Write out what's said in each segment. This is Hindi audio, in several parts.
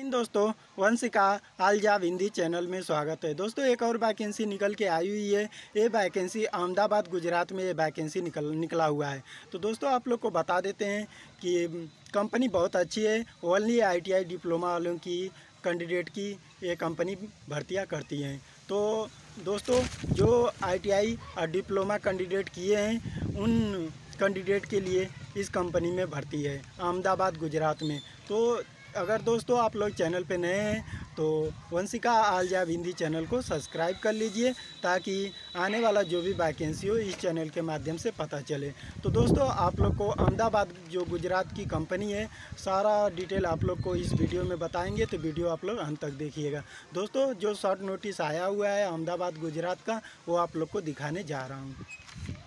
इन दोस्तों वंश का आलजाब हिंदी चैनल में स्वागत है दोस्तों एक और वैकेंसी निकल के आई हुई है ये वैकेंसी अहमदाबाद गुजरात में ये वैकेंसी निकल निकला हुआ है तो दोस्तों आप लोग को बता देते हैं कि कंपनी बहुत अच्छी है ओनली आईटीआई डिप्लोमा वालों की कैंडिडेट की ये कंपनी भर्तियाँ करती हैं तो दोस्तों जो आई और डिप्लोमा कैंडिडेट किए हैं उन कैंडिडेट के लिए इस कंपनी में भर्ती है अहमदाबाद गुजरात में तो अगर दोस्तों आप लोग चैनल पे नए हैं तो Vanshika all job Hindi channel को सब्सक्राइब कर लीजिए ताकि आने वाला जो भी वैकेंसी हो इस चैनल के माध्यम से पता चले तो दोस्तों आप लोग को अहमदाबाद जो गुजरात की कंपनी है सारा डिटेल आप लोग को इस वीडियो में बताएंगे तो वीडियो आप लोग अंत तक देखिएगा दोस्तों जो शॉर्ट नोटिस आया हुआ है अहमदाबाद गुजरात का वो आप लोग को दिखाने जा रहा हूँ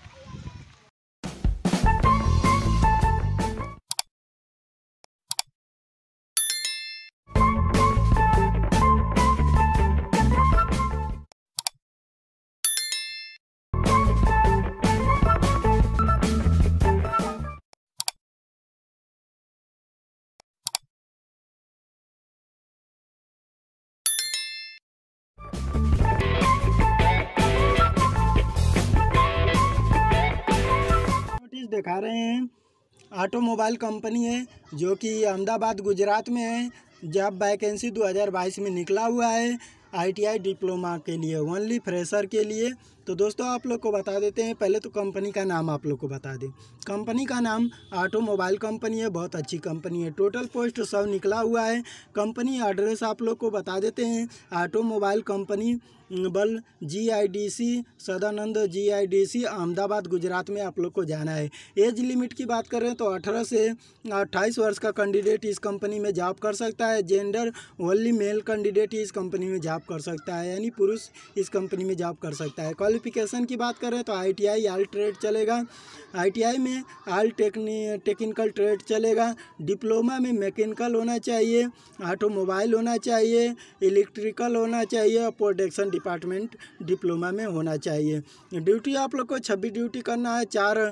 दिखा रहे हैं ऑटोमोबाइल कंपनी है जो कि अहमदाबाद गुजरात में है जब वैकेंसी 2022 में निकला हुआ है आईटीआई डिप्लोमा के लिए ओनली फ्रेशर के लिए तो दोस्तों आप लोग को बता देते हैं पहले तो कंपनी का नाम आप लोग को बता दें कंपनी का नाम ऑटोमोबाइल कंपनी है बहुत अच्छी कंपनी है टोटल पोस्ट सब निकला हुआ है कंपनी एड्रेस आप लोग को बता देते हैं ऑटोमोबाइल कंपनी बल G I D C Sadanand G I D C Ahmedabad Gujarat में आप लोग को जाना है एज लिमिट की बात करें तो 18 से 28 वर्ष का कैंडिडेट इस कंपनी में जॉब कर सकता है जेंडर ओनली मेल कैंडिडेट इस कंपनी में जॉब कर सकता है यानी पुरुष इस कंपनी में जॉब कर सकता है कॉल क्वालिफिकेशन की बात करें तो I T I all trade चलेगा आईटीआई में आल टेक्नि टेक्निकल ट्रेड चलेगा डिप्लोमा में मैकेनिकल होना चाहिए ऑटोमोबाइल होना चाहिए इलेक्ट्रिकल होना चाहिए और प्रोडक्शन डिपार्टमेंट डिप्लोमा में होना चाहिए ड्यूटी आप लोग को छब्बीस ड्यूटी करना है चार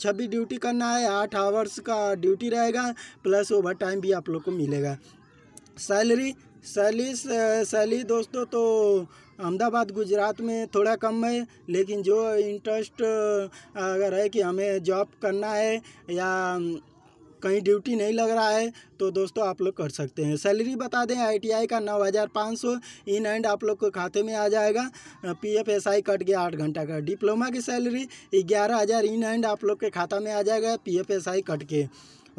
छब्बीस ड्यूटी करना है आठ आवर्स का ड्यूटी रहेगा प्लस ओवर टाइम भी आप लोग को मिलेगा सैलरी सैलरी सैलरी दोस्तों तो अहमदाबाद गुजरात में थोड़ा कम है लेकिन जो इंटरेस्ट अगर है कि हमें जॉब करना है या कहीं ड्यूटी नहीं लग रहा है तो दोस्तों आप लोग कर सकते हैं सैलरी बता दें आईटीआई का नौ हज़ार पाँच सौ इन एंड आप लोग को खाते में आ जाएगा एस आई कट गया आठ घंटा का डिप्लोमा की सैलरी ग्यारह हज़ार इन एंड आप लोग के खाता में आ जाएगा एस आई कट के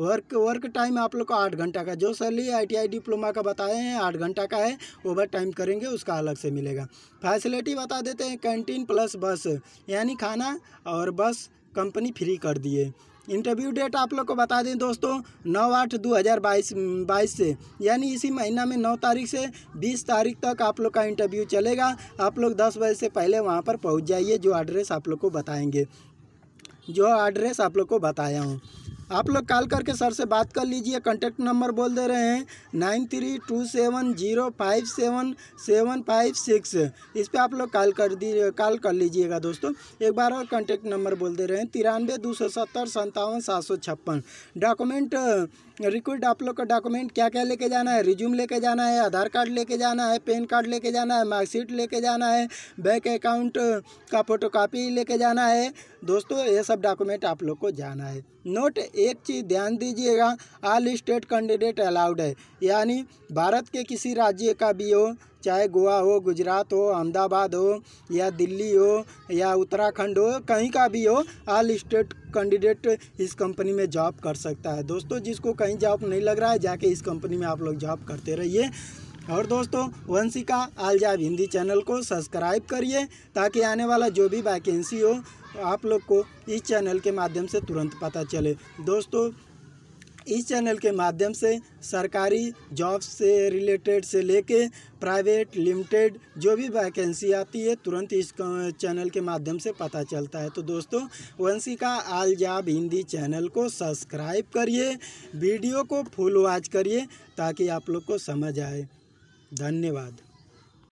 वर्क वर्क टाइम आप लोग का आठ घंटा का जो सैलरी लिए आई डिप्लोमा का बताए हैं आठ घंटा का है ओवर टाइम करेंगे उसका अलग से मिलेगा फैसिलिटी बता देते हैं कैंटीन प्लस बस यानी खाना और बस कंपनी फ्री कर दिए इंटरव्यू डेट आप लोग को बता दें दोस्तों नौ आठ दो हज़ार बाईस बाईस से यानी इसी महीना में नौ तारीख से बीस तारीख तक आप लोग का इंटरव्यू चलेगा आप लोग दस बजे से पहले वहाँ पर पहुँच जाइए जो एड्रेस आप लोग को बताएंगे जो एड्रेस आप लोग को बताया हूँ आप लोग कॉल करके सर से बात कर लीजिए कॉन्टैक्ट नंबर बोल दे रहे हैं nine three two seven zero five seven seven five six इस पर आप लोग कॉल कर दी कॉल कर लीजिएगा दोस्तों एक बार और कॉन्टैक्ट नंबर बोल दे रहे हैं तिरानवे दो सौ सत्तर संतावन सात सौ छप्पन डॉक्यूमेंट रिक्वेस्ट आप लोग का डॉक्यूमेंट क्या क्या लेके जाना है रिज्यूम लेके जाना है आधार कार्ड लेके जाना है पैन कार्ड लेके जाना है मार्कशीट लेके जाना है बैंक अकाउंट का फोटो कापी लेके जाना है दोस्तों ये सब डॉक्यूमेंट आप लोग को जाना है नोट एक चीज़ ध्यान दीजिएगा ऑल स्टेट कैंडिडेट अलाउड है यानी भारत के किसी राज्य का भी हो चाहे गोवा हो गुजरात हो अहमदाबाद हो या दिल्ली हो या उत्तराखंड हो कहीं का भी हो ऑल स्टेट कैंडिडेट इस कंपनी में जॉब कर सकता है दोस्तों जिसको कहीं जॉब नहीं लग रहा है जाके इस कंपनी में आप लोग जॉब करते रहिए और दोस्तों वंशिका आलजाब हिंदी चैनल को सब्सक्राइब करिए ताकि आने वाला जो भी वैकेंसी हो आप लोग को इस चैनल के माध्यम से तुरंत पता चले दोस्तों इस चैनल के माध्यम से सरकारी जॉब से रिलेटेड से लेके प्राइवेट लिमिटेड जो भी वैकेंसी आती है तुरंत इस चैनल के माध्यम से पता चलता है तो दोस्तों Vanshika all job Hindi channel को सब्सक्राइब करिए वीडियो को फुल वॉच करिए ताकि आप लोग को समझ आए धन्यवाद